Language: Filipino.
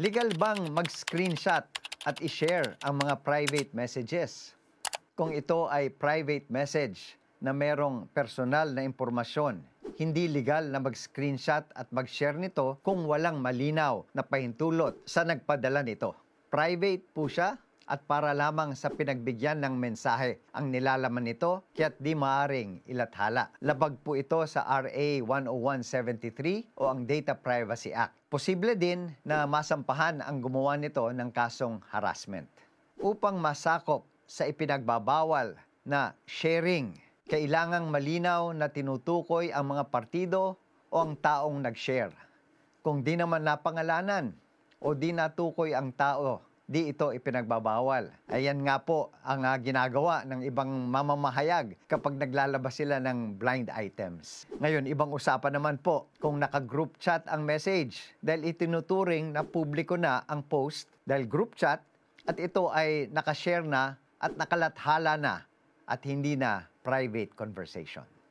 Legal bang mag-screenshot at i-share ang mga private messages? Kung ito ay private message na merong personal na impormasyon, hindi legal na mag-screenshot at mag-share nito kung walang malinaw na pahintulot sa nagpadala nito. Private po siya at para lamang sa pinagbigyan ng mensahe ang nilalaman nito kaya't di maaring ilathala. Labag po ito sa RA 10173 o ang Data Privacy Act. Posible din na masampahan ang gumawa nito ng kasong harassment. Upang masakop sa ipinagbabawal na sharing, kailangang malinaw na tinutukoy ang mga partido o ang taong nag-share. Kung di naman napangalanan o di natukoy ang tao di ito ipinagbabawal. Ayan nga po ang uh, ginagawa ng ibang mamamahayag kapag naglalabas sila ng blind items. Ngayon, ibang usapan naman po kung naka-group chat ang message dahil itinuturing na publiko na ang post dahil group chat at ito ay nakashare na at nakalathala na at hindi na private conversation.